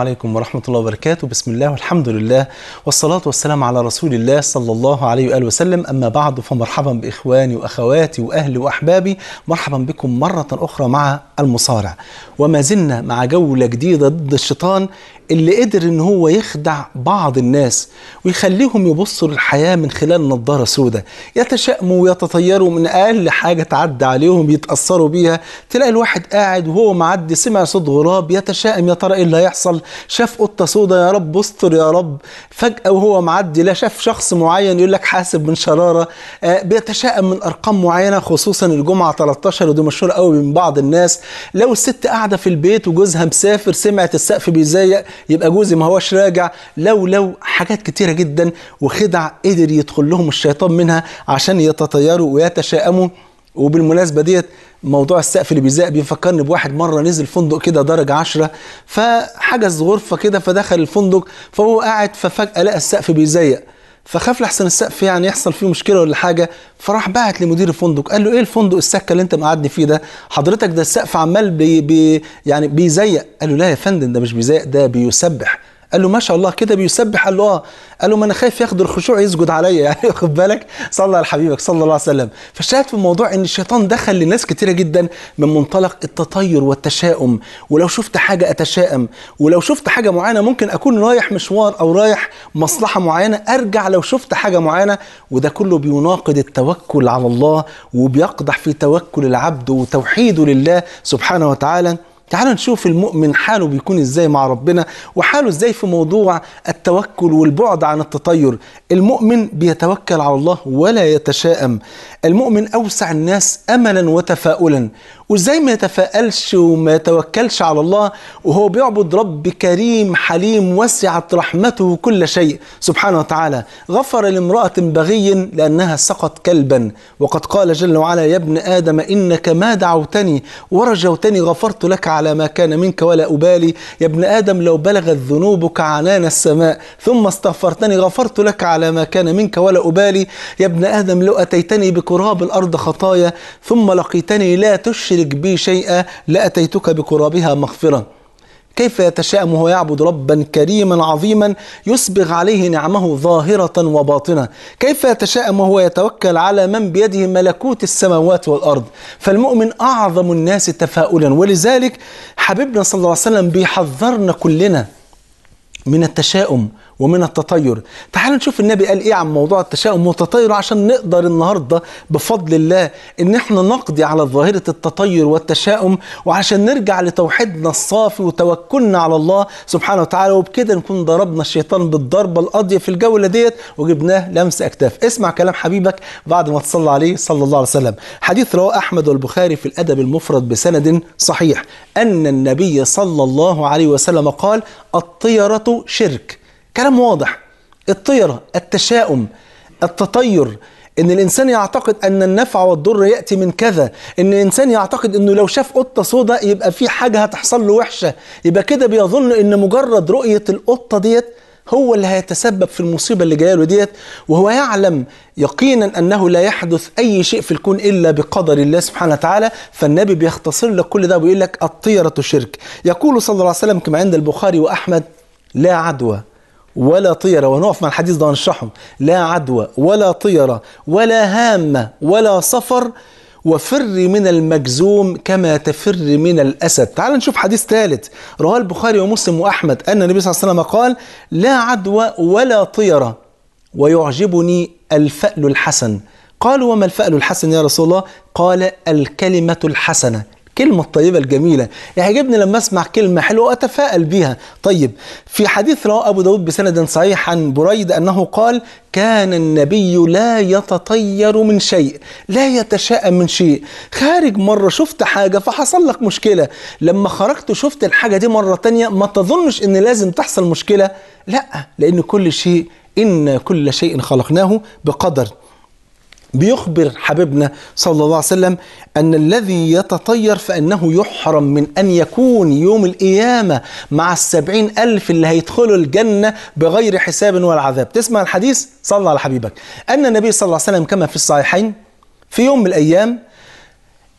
عليكم ورحمة الله وبركاته بسم الله والحمد لله والصلاة والسلام على رسول الله صلى الله عليه وآله وسلم أما بعد فمرحبا بإخواني وأخواتي وأهلي وأحبابي مرحبا بكم مرة أخرى مع المصارع وما زلنا مع جولة جديدة ضد الشيطان اللي قدر ان هو يخدع بعض الناس ويخليهم يبصوا للحياه من خلال نظاره سوداء يتشائموا ويتطيروا من اقل حاجه تعدي عليهم يتاثروا بيها تلاقي الواحد قاعد وهو معدي سمع صوت غراب يتشائم يا ترى ايه اللي هيحصل شاف قطه سودا يا رب استر يا رب فجاه وهو معدي لا شاف شخص معين يقول لك حاسب من شراره آه، بيتشائم من ارقام معينه خصوصا الجمعه 13 ودي مشهور قوي من بعض الناس لو الست قاعده في البيت وجوزها مسافر سمعت السقف بيزيق يبقى جوزي ما هوش راجع لو لو حاجات كتيره جدا وخدع قدر يدخل لهم الشيطان منها عشان يتطيروا ويتشائموا وبالمناسبة ديت موضوع السقف اللي بيزق بيفكرني بواحد مرة نزل فندق كده درجة عشرة فحجز غرفة كده فدخل الفندق فهو قاعد ففجأة لقى السقف بيزيق فخاف لحسن السقف يعني يحصل فيه مشكله ولا حاجه فراح بعت لمدير الفندق قال له ايه الفندق السكه اللي انت مقعدني فيه ده حضرتك ده السقف عمال بي بي يعني بيزيق قال له لا يا فندم ده مش بيزيق ده بيسبح قال له ما شاء الله كده بيسبح قال له اه قال له ما انا خايف ياخد الخشوع يسجد عليا يعني خد بالك صلى على حبيبك صلى الله عليه وسلم فشاهد في الموضوع ان الشيطان دخل لناس كتيره جدا من منطلق التطير والتشاؤم ولو شفت حاجه اتشائم ولو شفت حاجه معينه ممكن اكون رايح مشوار او رايح مصلحه معينه ارجع لو شفت حاجه معينه وده كله بيناقض التوكل على الله وبيقدح في توكل العبد وتوحيده لله سبحانه وتعالى تعالوا نشوف المؤمن حاله بيكون ازاي مع ربنا وحاله ازاي في موضوع التوكل والبعد عن التطير المؤمن بيتوكل على الله ولا يتشائم المؤمن اوسع الناس املا وتفاؤلا وازاي ما يتفائلش وما يتوكلش على الله وهو بيعبد رب كريم حليم وسعت رحمته كل شيء سبحانه وتعالى غفر لامرأة بغي لأنها سقت كلبا وقد قال جل وعلا يا ابن آدم إنك ما دعوتني ورجوتني غفرت لك على ما كان منك ولا أبالي يا ابن آدم لو بلغت ذنوبك عنان السماء ثم استغفرتني غفرت لك على ما كان منك ولا أبالي يا ابن آدم لو أتيتني بكراب الأرض خطايا ثم لقيتني لا تشرك تشرك بي شيئا لأتيتك بقرابها مغفرة كيف يتشائم وهو يعبد ربا كريما عظيما يسبغ عليه نعمه ظاهرة وباطنة كيف يتشائم وهو يتوكل على من بيده ملكوت السماوات والأرض فالمؤمن أعظم الناس تفاؤلا ولذلك حبيبنا صلى الله عليه وسلم بيحذرنا كلنا من التشاؤم ومن التطير تعالوا نشوف النبي قال ايه عن موضوع التشاؤم والتطير عشان نقدر النهارده بفضل الله ان احنا نقضي على ظاهره التطير والتشاؤم وعشان نرجع لتوحيدنا الصافي وتوكلنا على الله سبحانه وتعالى وبكده نكون ضربنا الشيطان بالضربه القاضيه في الجوله ديت وجبناه لمس اكتاف اسمع كلام حبيبك بعد ما تصلى عليه صلى الله عليه وسلم حديث رواه احمد والبخاري في الادب المفرد بسند صحيح ان النبي صلى الله عليه وسلم قال الطيره شرك كلام واضح الطيرة التشاؤم التطير ان الانسان يعتقد ان النفع والضر ياتي من كذا ان الانسان يعتقد انه لو شاف قطه سوداء يبقى في حاجه هتحصل له وحشه يبقى كده بيظن ان مجرد رؤيه القطه ديت هو اللي هيتسبب في المصيبه اللي جايه له ديت وهو يعلم يقينا انه لا يحدث اي شيء في الكون الا بقدر الله سبحانه وتعالى فالنبي بيختصر لك كل ده وبيقول لك الطيره شرك يقول صلى الله عليه وسلم كما عند البخاري واحمد لا عدوى ولا طيرة ونقف مع الحديث ده ونشرحه لا عدوى ولا طيرة ولا هامة ولا صفر وفر من المجزوم كما تفر من الأسد تعال نشوف حديث ثالث رواه البخاري ومسلم وأحمد أن النبي صلى الله عليه وسلم قال لا عدوى ولا طيرة ويعجبني الفأل الحسن قالوا وما الفأل الحسن يا رسول الله قال الكلمة الحسنة الكلمة الطيبة الجميلة يعجبني لما أسمع كلمة حلوة وأتفائل بها طيب في حديث رواه أبو داود بسند صحيح عن بريد أنه قال كان النبي لا يتطير من شيء لا يتشائم من شيء خارج مرة شفت حاجة فحصل لك مشكلة لما خرجت شفت الحاجة دي مرة تانية ما تظنش ان لازم تحصل مشكلة لا لان كل شيء إن كل شيء خلقناه بقدر بيخبر حبيبنا صلى الله عليه وسلم أن الذي يتطير فإنه يحرم من أن يكون يوم القيامة مع السبعين ألف اللي هيدخلوا الجنة بغير حساب ولا عذاب تسمع الحديث صلى على حبيبك أن النبي صلى الله عليه وسلم كما في الصحيحين في يوم من الأيام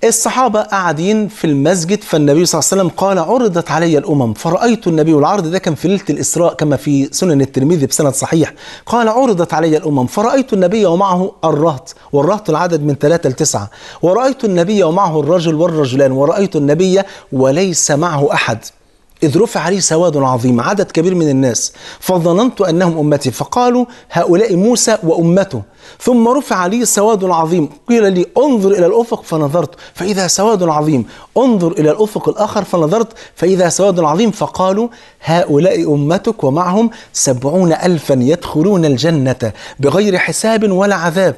الصحابة قاعدين في المسجد فالنبي صلى الله عليه وسلم قال عرضت علي الأمم فرأيت النبي والعرض ده كان في ليلة الإسراء كما في سنن الترمذي بسند صحيح قال عرضت علي الأمم فرأيت النبي ومعه الرهط والرهط العدد من ثلاثة لتسعة ورأيت النبي ومعه الرجل والرجلان ورأيت النبي وليس معه أحد إذ رفع عليه سواد عظيم عدد كبير من الناس فظننت أنهم أمتي فقالوا هؤلاء موسى وأمته ثم رفع لي سواد عظيم قيل لي انظر إلى الأفق فنظرت فإذا سواد عظيم انظر إلى الأفق الآخر فنظرت فإذا سواد عظيم فقالوا هؤلاء أمتك ومعهم سبعون ألفا يدخلون الجنة بغير حساب ولا عذاب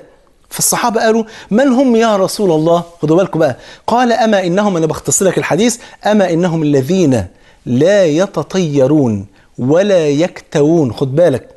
فالصحابة قالوا من هم يا رسول الله خدوا بالكم بقى قال أما إنهم أنا بختصر لك الحديث أما إنهم الذين لا يتطيرون ولا يكتوون خد بالك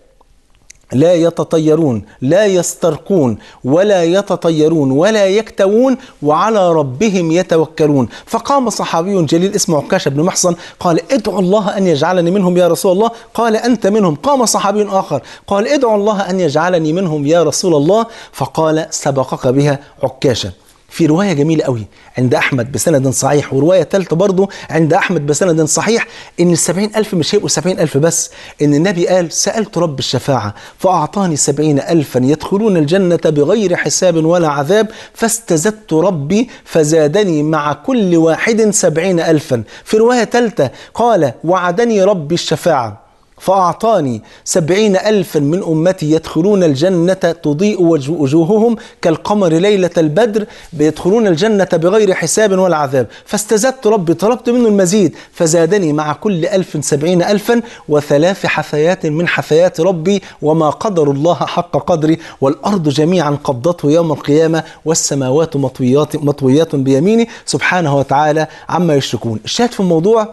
لا يتطيرون لا يسترقون ولا يتطيرون ولا يكتوون وعلى ربهم يتوكلون فقام صحابي جليل اسمه عكاشة بن محصن قال ادعو الله أن يجعلني منهم يا رسول الله قال أنت منهم قام صحابي آخر قال ادعو الله أن يجعلني منهم يا رسول الله فقال سبقك بها عكاشة في رواية جميلة قوي عند أحمد بسند صحيح ورواية ثالثة برضو عند أحمد بسند صحيح إن ال ألف مش هيبقوا ألف بس إن النبي قال سألت رب الشفاعة فأعطاني سبعين ألفا يدخلون الجنة بغير حساب ولا عذاب فاستزدت ربي فزادني مع كل واحد سبعين ألفا في رواية ثالثة قال وعدني ربي الشفاعة فأعطاني سبعين ألفا من أمتي يدخلون الجنة تضيء وجوههم كالقمر ليلة البدر يدخلون الجنة بغير حساب ولا عذاب فاستزدت ربي طلبت منه المزيد فزادني مع كل ألف سبعين ألفا وثلاث حثيات من حثيات ربي وما قدر الله حق قدري والأرض جميعا قبضته يوم القيامة والسماوات مطويات, مطويات بيميني سبحانه وتعالى عما يشركون الشاهد في الموضوع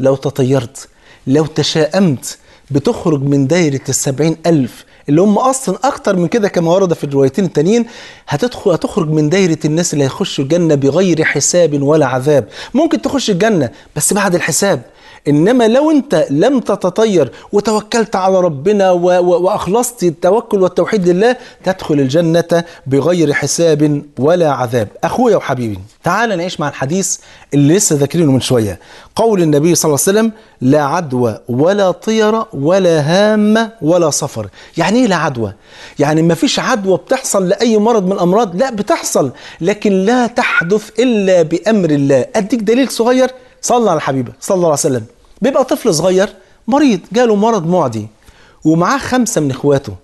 لو تطيرت لو تشاءمت بتخرج من دايرة السبعين ألف اللي هم أصلا أكتر من كده كما ورد في الروايتين التانيين هتدخل هتخرج من دايرة الناس اللي هيخشوا الجنة بغير حساب ولا عذاب ممكن تخش الجنة بس بعد الحساب انما لو انت لم تتطير وتوكلت على ربنا واخلصت التوكل والتوحيد لله تدخل الجنه بغير حساب ولا عذاب اخويا وحبيبي تعال نعيش مع الحديث اللي لسه ذاكرينه من شويه قول النبي صلى الله عليه وسلم لا عدوى ولا طيره ولا هامه ولا سفر يعني ايه لا عدوى يعني ما فيش عدوى بتحصل لاي مرض من الامراض لا بتحصل لكن لا تحدث الا بامر الله اديك دليل صغير صلى على الحبيبه صلى الله عليه وسلم بيبقى طفل صغير مريض جاله مرض معدي ومعاه خمسة من اخواته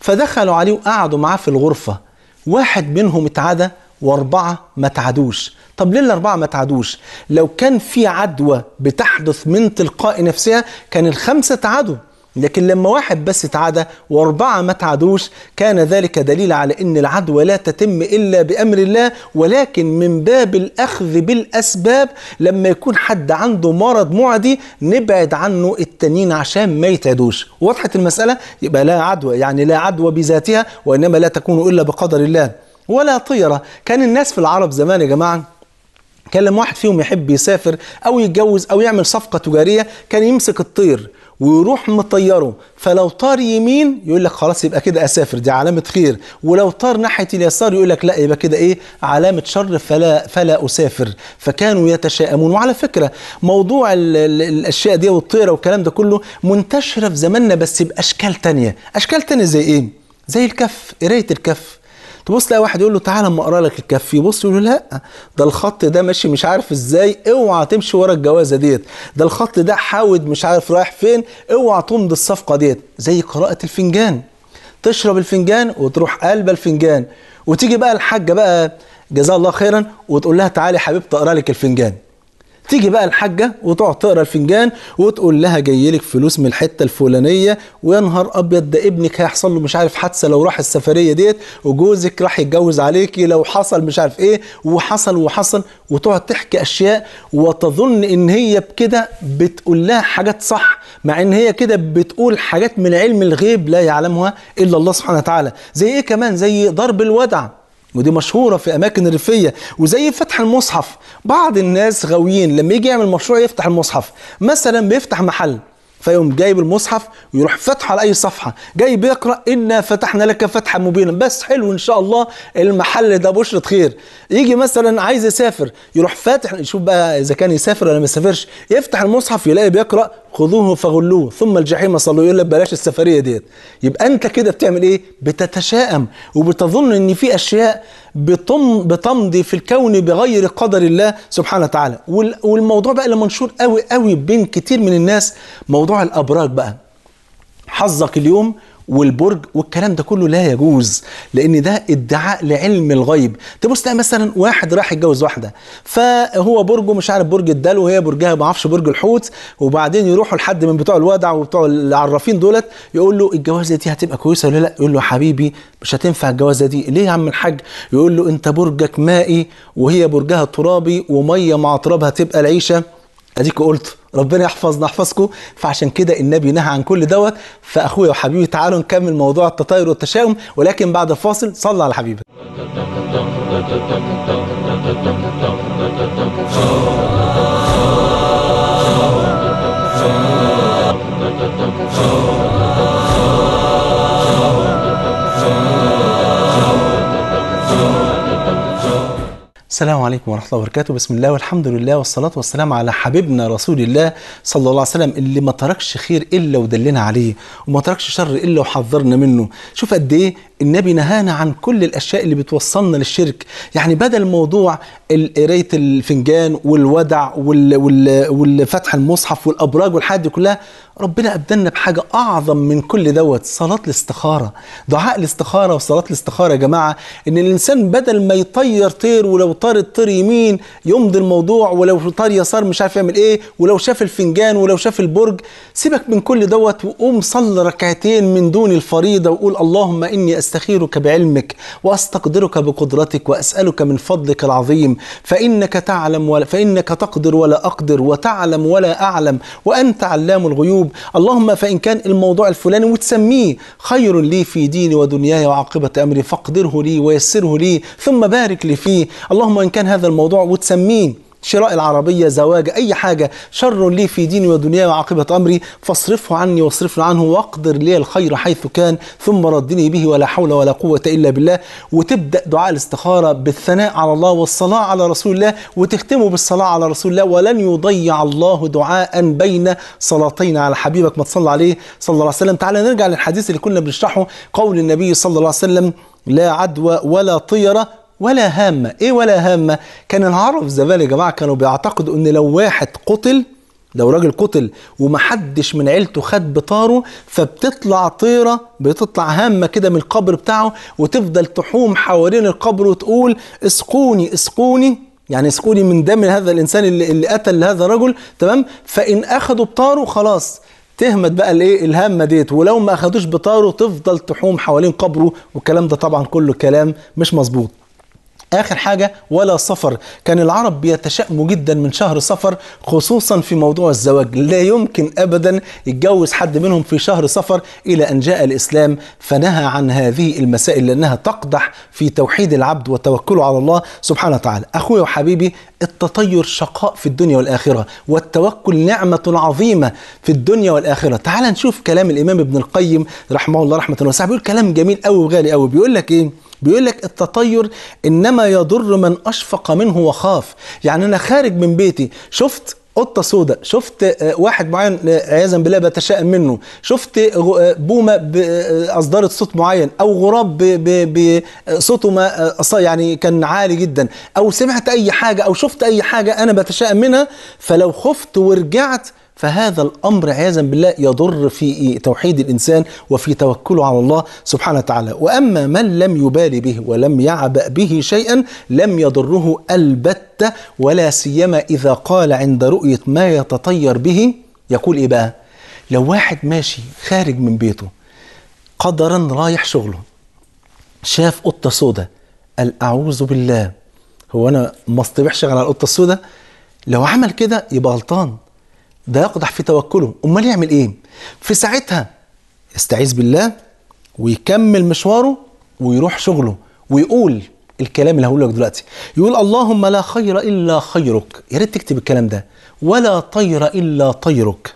فدخلوا عليه وقعدوا معاه في الغرفة واحد منهم اتعدى واربعة ما تعدوش طب ليه الاربعة ما تعدوش لو كان في عدوى بتحدث من تلقاء نفسها كان الخمسة تعدوا لكن لما واحد بس اتعدى واربعه ما تعدوش كان ذلك دليل على ان العدوى لا تتم الا بامر الله ولكن من باب الاخذ بالاسباب لما يكون حد عنده مرض معدي نبعد عنه التنين عشان ما يتعدوش وضحت المساله يبقى لا عدوى يعني لا عدوى بذاتها وانما لا تكون الا بقدر الله ولا طيره كان الناس في العرب زمان يا جماعه كان لما واحد فيهم يحب يسافر او يتجوز او يعمل صفقه تجاريه كان يمسك الطير ويروح مطيره فلو طار يمين يقول لك خلاص يبقى كده اسافر دي علامه خير ولو طار ناحيه اليسار يقول لك لا يبقى كده ايه علامه شر فلا فلا اسافر فكانوا يتشائمون وعلى فكره موضوع الـ الـ الاشياء دي والطيره والكلام ده كله منتشره في زماننا بس باشكال تانية اشكال تانية زي ايه زي الكف قرايه الكف تبص تلاقي واحد يقول له تعالى اما اقرا لك الكف يبص يقول له لا ده الخط ده ماشي مش عارف ازاي اوعى تمشي ورا الجوازه ديت ده الخط ده حاود مش عارف رايح فين اوعى تمضي الصفقه ديت زي قراءه الفنجان تشرب الفنجان وتروح قلب الفنجان وتيجي بقى الحاجه بقى جزاها الله خيرا وتقول لها تعالي حبيبتي اقرا لك الفنجان تيجي بقى الحاجة وتقعد تقرا الفنجان وتقول لها جاي لك فلوس من الحتة الفلانية ويا نهار أبيض ده ابنك هيحصل له مش عارف حادثة لو راح السفرية ديت وجوزك راح يتجوز عليكي لو حصل مش عارف إيه وحصل وحصل وتقعد تحكي أشياء وتظن إن هي بكده بتقول لها حاجات صح مع إن هي كده بتقول حاجات من علم الغيب لا يعلمها إلا الله سبحانه وتعالى زي إيه كمان زي ضرب الودع ودي مشهوره في اماكن ريفيه وزي فتح المصحف بعض الناس غاويين لما يجي يعمل مشروع يفتح المصحف مثلا بيفتح محل فيقوم جايب المصحف ويروح فاتحه على اي صفحه جاي بيقرا انا فتحنا لك فتحا مبينا بس حلو ان شاء الله المحل ده بشره خير يجي مثلا عايز يسافر يروح فاتح يشوف بقى اذا كان يسافر ولا ما يسافرش يفتح المصحف يلاقي بيقرا خذوه فغلوه ثم الجحيم صلوا يقول لك بلاش السفريه ديت يبقى انت كده بتعمل ايه بتتشائم وبتظن ان في اشياء بتمضي في الكون بغير قدر الله سبحانه وتعالى والموضوع بقى اللي منشور قوي قوي بين كتير من الناس موضوع الابراج بقى حظك اليوم والبرج والكلام ده كله لا يجوز لان ده ادعاء لعلم الغيب تبص تلاقي مثلا واحد راح يتجوز واحده فهو برجه مش عارف برج الدلو وهي برجها ما اعرفش برج الحوت وبعدين يروحوا لحد من بتوع الودع وبتوع العرافين دولت يقول له الجوازه دي هتبقى كويسه ولا لا يقول له حبيبي مش هتنفع الجوازه دي ليه يا عم الحاج يقول له انت برجك مائي وهي برجها ترابي وميه مع ترابها تبقى العيشه اديك قلت ربنا يحفظنا يحفظكم فعشان كده النبي نهى عن كل دوت فاخويا وحبيبي تعالوا نكمل موضوع التطاير والتشاؤم ولكن بعد الفاصل صلى على حبيبك Oh السلام عليكم ورحمة الله وبركاته بسم الله والحمد لله والصلاة والسلام على حبيبنا رسول الله صلى الله عليه وسلم اللي ما تركش خير إلا ودلنا عليه وما تركش شر إلا وحذرنا منه شوف قد إيه النبي نهانا عن كل الاشياء اللي بتوصلنا للشرك يعني بدل موضوع قرايه الفنجان والودع والفتح المصحف والابراج والحاجات دي كلها ربنا ابدلنا بحاجه اعظم من كل دوت صلاه الاستخاره دعاء الاستخاره وصلاه الاستخاره يا جماعه ان الانسان بدل ما يطير طير ولو طار الطير يمين يمضي الموضوع ولو طار يسار مش عارف يعمل ايه ولو شاف الفنجان ولو شاف البرج سيبك من كل دوت وقوم صلي ركعتين من دون الفريضه وقول اللهم اني أستخيرك بعلمك وأستقدرك بقدرتك وأسألك من فضلك العظيم فإنك تعلم ولا فإنك تقدر ولا أقدر وتعلم ولا أعلم وأنت علام الغيوب اللهم فإن كان الموضوع الفلاني وتسميه خير لي في ديني ودنياي وعاقبة أمري فاقدره لي ويسره لي ثم بارك لي فيه اللهم إن كان هذا الموضوع وتسميه شراء العربية زواج أي حاجة شر لي في ديني ودنياي وعاقبة أمري فاصرفه عني واصرفني عنه واقدر لي الخير حيث كان ثم ردني به ولا حول ولا قوة إلا بالله وتبدأ دعاء الاستخارة بالثناء على الله والصلاة على رسول الله وتختمه بالصلاة على رسول الله ولن يضيع الله دعاء بين صلاتين على حبيبك ما تصلى عليه صلى الله عليه وسلم تعالى نرجع للحديث اللي كنا بنشرحه قول النبي صلى الله عليه وسلم لا عدوى ولا طيرة ولا هامة إيه ولا هامة كان العرب زمان يا جماعة كانوا بيعتقدوا إن لو واحد قتل لو راجل قتل ومحدش من عيلته خد بطاره فبتطلع طيره بتطلع هامه كده من القبر بتاعه وتفضل تحوم حوالين القبر وتقول اسقوني اسقوني يعني اسقوني من دم هذا الانسان اللي, اللي قتل هذا الرجل تمام فان اخدوا بطاره خلاص تهمت بقى الايه الهامه ديت ولو ما اخدوش بطاره تفضل تحوم حوالين قبره والكلام ده طبعا كله كلام مش مظبوط آخر حاجة ولا صفر كان العرب بيتشائموا جدا من شهر صفر خصوصا في موضوع الزواج لا يمكن أبدا يتجوز حد منهم في شهر صفر إلى أن جاء الإسلام فنهى عن هذه المسائل لأنها تقدح في توحيد العبد وتوكله على الله سبحانه وتعالى أخوي وحبيبي التطير شقاء في الدنيا والآخرة والتوكل نعمة عظيمة في الدنيا والآخرة تعال نشوف كلام الإمام ابن القيم رحمه الله رحمة الله بيقول كلام جميل قوي وغالي قوي بيقول لك إيه بيقول لك التطير انما يضر من اشفق منه وخاف يعني انا خارج من بيتي شفت قطه سوداء شفت آه، واحد معين آه، عياذا بالله بتشائم منه شفت آه، بومه اصدرت صوت معين او غراب بصوته ما يعني كان عالي جدا او سمعت اي حاجه او شفت اي حاجه انا بتشائم منها فلو خفت ورجعت فهذا الامر عياذا بالله يضر في توحيد الانسان وفي توكله على الله سبحانه وتعالى، واما من لم يبالي به ولم يعبأ به شيئا لم يضره البتة ولا سيما اذا قال عند رؤية ما يتطير به يقول ايه بقى؟ لو واحد ماشي خارج من بيته قدرا رايح شغله شاف قطة سودة قال أعوذ بالله هو أنا ما اصطبحش على القطة السوداء؟ لو عمل كده يبقى غلطان ده يقدح في توكله امال يعمل ايه في ساعتها يستعيذ بالله ويكمل مشواره ويروح شغله ويقول الكلام اللي هقوله لك دلوقتي يقول اللهم لا خير الا خيرك يا ريت تكتب الكلام ده ولا طير الا طيرك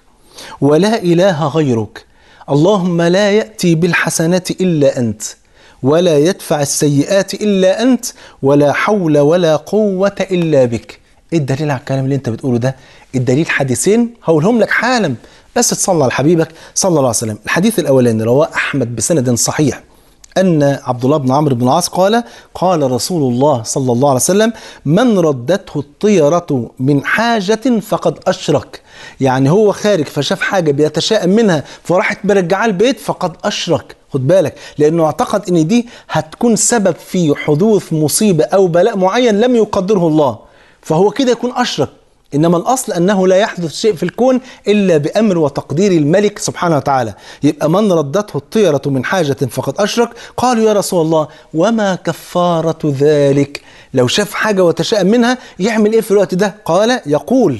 ولا اله غيرك اللهم لا ياتي بالحسنات الا انت ولا يدفع السيئات الا انت ولا حول ولا قوه الا بك ايه الدليل على الكلام اللي انت بتقوله ده الدليل حديثين هقولهم لك حالا بس تصلى على حبيبك صلى الله عليه وسلم الحديث الاولاني رواه احمد بسند صحيح أن عبد الله بن عمرو بن العاص قال قال رسول الله صلى الله عليه وسلم من ردته الطيرة من حاجة فقد أشرك يعني هو خارج فشاف حاجة بيتشائم منها فراحت مرجعاه البيت فقد أشرك خد بالك لأنه اعتقد أن دي هتكون سبب في حدوث مصيبة أو بلاء معين لم يقدره الله فهو كده يكون أشرك إنما الأصل أنه لا يحدث شيء في الكون إلا بأمر وتقدير الملك سبحانه وتعالى يبقى من ردته الطيرة من حاجة فقد أشرك قالوا يا رسول الله وما كفارة ذلك لو شاف حاجة وتشاءم منها يعمل إيه في الوقت ده قال يقول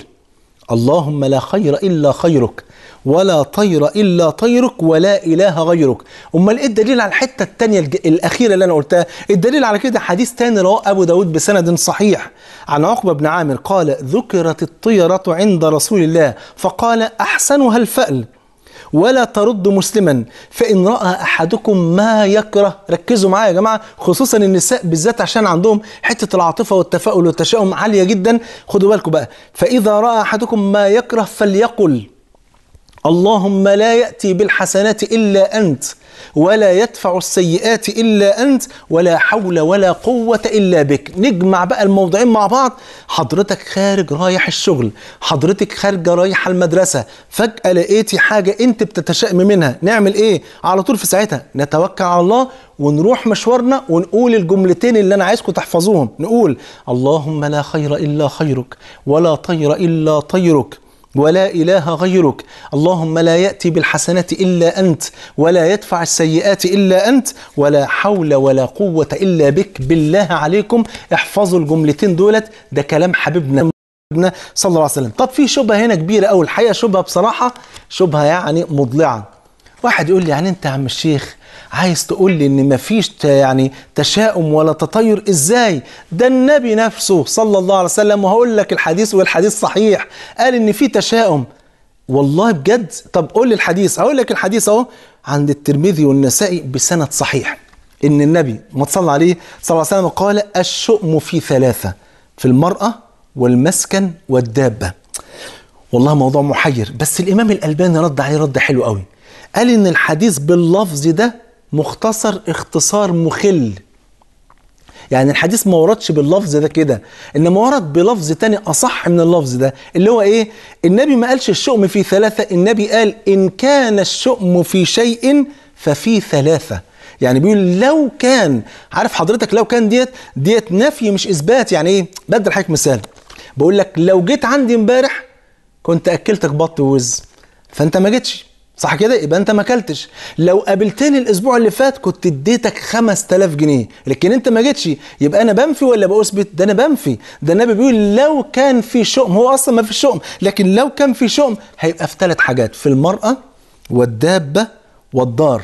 اللهم لا خير إلا خيرك ولا طير إلا طيرك ولا إله غيرك أمال إيه الدليل على الحتة الثانيه الأخيرة اللي أنا قلتها الدليل على كده حديث ثاني رواه أبو داود بسند صحيح عن عقبة بن عامر قال ذكرت الطيرة عند رسول الله فقال أحسنها الفأل ولا ترد مسلما فإن رأى أحدكم ما يكره ركزوا معايا يا جماعة خصوصا النساء بالذات عشان عندهم حتة العاطفة والتفاؤل والتشاؤم عالية جدا خدوا بالكم بقى فإذا رأى أحدكم ما يكره فليقل اللهم لا يأتي بالحسنات إلا أنت ولا يدفع السيئات إلا أنت ولا حول ولا قوة إلا بك نجمع بقى الموضوعين مع بعض حضرتك خارج رايح الشغل حضرتك خارجة رايحة المدرسة فجأة لقيتي حاجة أنت بتتشائم منها نعمل إيه على طول في ساعتها نتوكل على الله ونروح مشوارنا ونقول الجملتين اللي أنا عايزكم تحفظوهم نقول اللهم لا خير إلا خيرك ولا طير إلا طيرك ولا إله غيرك اللهم لا يأتي بالحسنات إلا أنت ولا يدفع السيئات إلا أنت ولا حول ولا قوة إلا بك بالله عليكم احفظوا الجملتين دولت ده كلام حبيبنا صلى الله عليه وسلم طب في شبهه هنا كبيره او الحقيقه شبهه بصراحه شبهه يعني مضلعه واحد يقول لي يعني انت يا عم الشيخ عايز تقول لي ان مفيش يعني تشاؤم ولا تطير ازاي ده النبي نفسه صلى الله عليه وسلم وهقول لك الحديث والحديث صحيح قال ان في تشاؤم والله بجد طب قول لي الحديث هقول لك الحديث اهو عند الترمذي والنسائي بسند صحيح ان النبي ما صلى عليه صلى الله عليه وسلم قال الشؤم في ثلاثه في المراه والمسكن والدابه والله موضوع محير بس الامام الالباني رد عليه رد حلو قوي قال إن الحديث باللفظ ده مختصر اختصار مخل يعني الحديث ما وردش باللفظ ده كده انما ورد بلفظ تاني اصح من اللفظ ده اللي هو ايه النبي ما قالش الشؤم في ثلاثه النبي قال ان كان الشؤم في شيء ففي ثلاثه يعني بيقول لو كان عارف حضرتك لو كان ديت ديت نفي مش اثبات يعني ايه بدي حضرتك مثال بقول لك لو جيت عندي امبارح كنت اكلتك بط ووز فانت ما جيتش صح كده يبقى انت ما اكلتش لو قابلتني الاسبوع اللي فات كنت اديتك 5000 جنيه لكن انت ما جيتش يبقى انا بنفي ولا بثبت ده انا بنفي ده النبي بيقول لو كان في شؤم هو اصلا ما في شؤم لكن لو كان في شؤم هيبقى في ثلاث حاجات في المراه والدابه والدار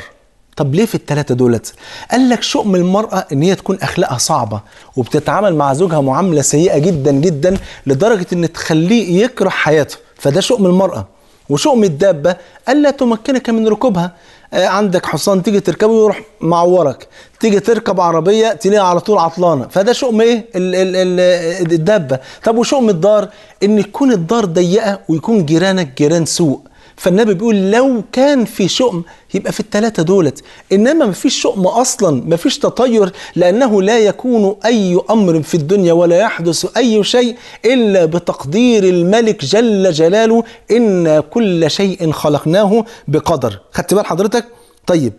طب ليه في الثلاثة دولت؟ قال لك شؤم المرأة إن هي تكون أخلاقها صعبة وبتتعامل مع زوجها معاملة سيئة جدا جدا لدرجة إن تخليه يكره حياته، فده شؤم المرأة. وشؤم الدابة ألا تمكنك من ركوبها آه، عندك حصان تيجي تركبه يروح معورك تيجي تركب عربية تلاقيها على طول عطلانة فده شؤم ايه ال ال ال الدابة طب وشؤم الدار ان تكون الدار ضيقة ويكون جيرانك جيران سوء فالنبي بيقول لو كان في شؤم يبقى في الثلاثة دولت إنما ما فيش شؤم أصلا ما فيش تطير لأنه لا يكون أي أمر في الدنيا ولا يحدث أي شيء إلا بتقدير الملك جل جلاله إن كل شيء خلقناه بقدر خدت بال حضرتك؟ طيب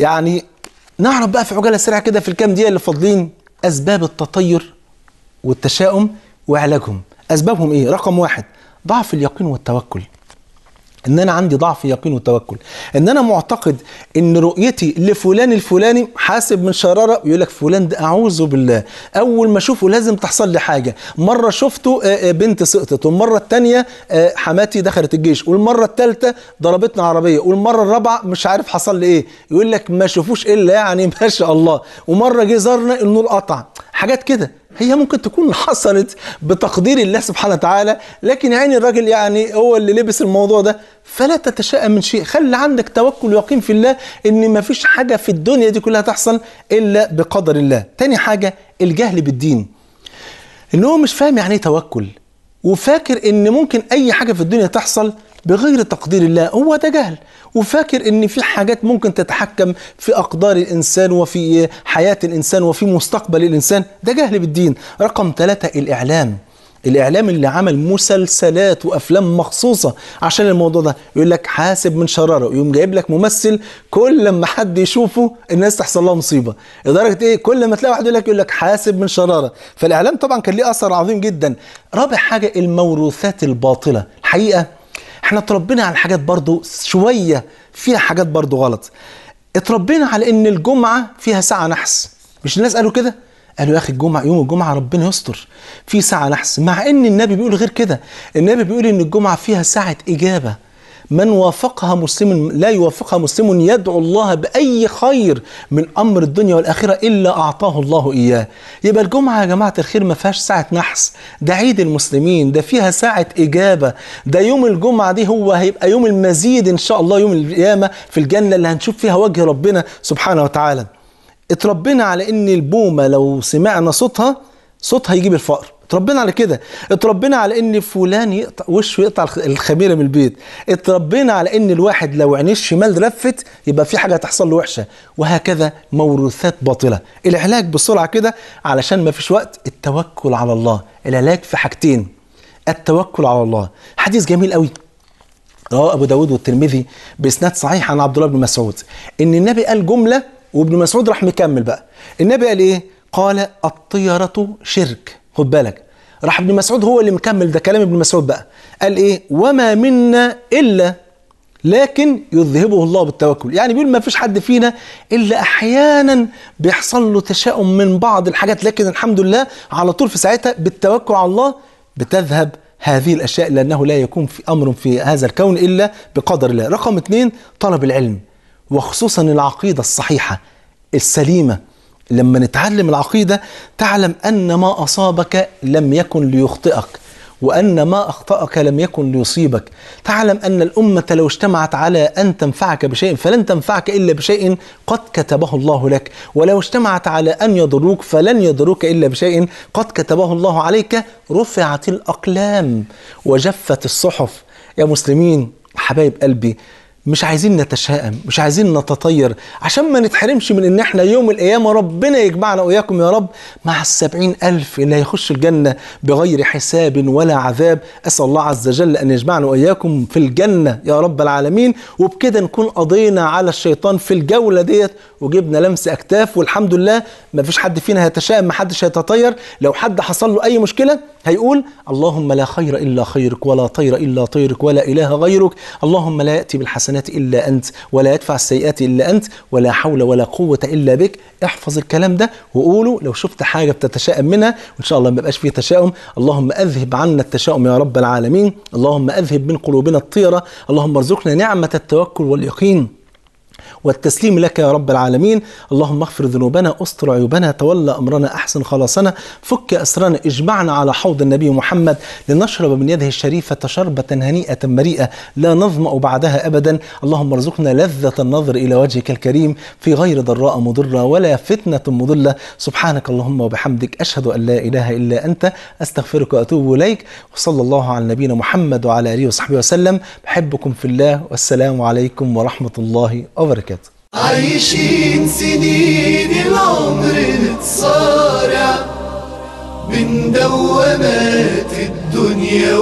يعني نعرف بقى في عجالة سريعة كده في الكام دقيقة اللي فاضلين أسباب التطير والتشاؤم وعلاجهم أسبابهم إيه؟ رقم واحد ضعف اليقين والتوكل ان انا عندي ضعف يقين وتوكل ان انا معتقد ان رؤيتي لفلان الفلاني حاسب من شراره يقول لك فلان ده اعوذ بالله اول ما اشوفه لازم تحصل لي حاجه مره شفته آه، آه، بنت سقطت والمره الثانيه آه، حماتي دخلت الجيش والمره الثالثه ضربتنا عربيه والمره الرابعه مش عارف حصل لي ايه يقول لك ما شافوش الا يعني ما شاء الله ومره جه زارنا النور قطع حاجات كده هي ممكن تكون حصلت بتقدير الله سبحانه وتعالى لكن يعني الراجل يعني هو اللي لبس الموضوع ده فلا تتشائم من شيء خلي عندك توكل ويقين في الله ان مفيش حاجة في الدنيا دي كلها تحصل الا بقدر الله تاني حاجة الجهل بالدين ان هو مش فاهم يعني ايه توكل وفاكر ان ممكن اي حاجة في الدنيا تحصل بغير تقدير الله هو ده جهل وفاكر ان في حاجات ممكن تتحكم في اقدار الانسان وفي حياه الانسان وفي مستقبل الانسان ده جهل بالدين رقم ثلاثة الاعلام الاعلام اللي عمل مسلسلات وافلام مخصوصه عشان الموضوع ده يقول لك حاسب من شراره يقوم جايب لك ممثل كل لما حد يشوفه الناس تحصل لها مصيبه لدرجه ايه كل ما تلاقي واحد يقول لك يقول لك حاسب من شراره فالاعلام طبعا كان ليه اثر عظيم جدا رابع حاجه الموروثات الباطله الحقيقه احنا اتربينا على حاجات برضو شويه فيها حاجات برضو غلط اتربينا على ان الجمعه فيها ساعه نحس مش الناس قالوا كده قالوا يا اخي الجمعه يوم الجمعه ربنا يستر في ساعه نحس مع ان النبي بيقول غير كده النبي بيقول ان الجمعه فيها ساعه اجابه من وافقها مسلم لا يوافقها مسلم يدعو الله بأي خير من أمر الدنيا والآخرة إلا أعطاه الله إياه يبقى الجمعة يا جماعة الخير ما فيهاش ساعة نحس ده عيد المسلمين ده فيها ساعة إجابة ده يوم الجمعة دي هو هيبقى يوم المزيد إن شاء الله يوم القيامة في الجنة اللي هنشوف فيها وجه ربنا سبحانه وتعالى اتربينا على إن البومة لو سمعنا صوتها صوتها يجيب الفقر اتربينا على كده اتربينا على ان فلان يقطع وشه يقطع الخميره من البيت اتربينا على ان الواحد لو عينيه الشمال لفت يبقى في حاجه هتحصل له وحشه وهكذا موروثات باطله العلاج بسرعه كده علشان ما فيش وقت التوكل على الله العلاج في حاجتين التوكل على الله حديث جميل قوي رواه ابو داود والترمذي باسناد صحيح عن عبد الله بن مسعود ان النبي قال جمله وابن مسعود راح مكمل بقى النبي قال ايه قال الطيره شرك خد بالك راح ابن مسعود هو اللي مكمل ده كلام ابن مسعود بقى قال ايه وما منا الا لكن يذهبه الله بالتوكل يعني بيقول ما فيش حد فينا الا احيانا بيحصل له تشاؤم من بعض الحاجات لكن الحمد لله على طول في ساعتها بالتوكل على الله بتذهب هذه الاشياء لانه لا يكون في امر في هذا الكون الا بقدر الله رقم اثنين طلب العلم وخصوصا العقيده الصحيحه السليمه لما نتعلم العقيدة تعلم أن ما أصابك لم يكن ليخطئك وأن ما أخطأك لم يكن ليصيبك تعلم أن الأمة لو اجتمعت على أن تنفعك بشيء فلن تنفعك إلا بشيء قد كتبه الله لك ولو اجتمعت على أن يضروك فلن يضروك إلا بشيء قد كتبه الله عليك رفعت الأقلام وجفت الصحف يا مسلمين حبايب قلبي مش عايزين نتشائم مش عايزين نتطير عشان ما نتحرمش من ان احنا يوم القيامة ربنا يجمعنا وإياكم يا رب مع السبعين ألف اللي هيخش الجنة بغير حساب ولا عذاب أسأل الله عز وجل أن يجمعنا وإياكم في الجنة يا رب العالمين وبكده نكون قضينا على الشيطان في الجولة ديت وجبنا لمس أكتاف والحمد لله ما فيش حد فينا هيتشائم ما حدش هيتطير لو حد حصل له أي مشكلة هيقول اللهم لا خير إلا خيرك ولا طير إلا طيرك ولا إله غيرك اللهم لا يأتي بالحسنات الحسنات إلا أنت ولا يدفع السيئات إلا أنت ولا حول ولا قوة إلا بك احفظ الكلام ده وقوله لو شفت حاجة بتتشائم منها وإن شاء الله ما بقاش فيه تشاؤم اللهم أذهب عنا التشاؤم يا رب العالمين اللهم أذهب من قلوبنا الطيرة اللهم ارزقنا نعمة التوكل واليقين والتسليم لك يا رب العالمين اللهم اغفر ذنوبنا استر عيوبنا تولى أمرنا أحسن خلاصنا فك أسرنا اجمعنا على حوض النبي محمد لنشرب من يده الشريفة شربة هنيئة مريئة لا نظمأ بعدها أبدا اللهم ارزقنا لذة النظر إلى وجهك الكريم في غير ضراء مضرة ولا فتنة مضلة سبحانك اللهم وبحمدك أشهد أن لا إله إلا أنت أستغفرك وأتوب إليك وصلى الله على نبينا محمد وعلى آله وصحبه وسلم بحبكم في الله والسلام عليكم ورحمة الله وبركاته عايشين سنين العمر متصارع من دوامات الدنيا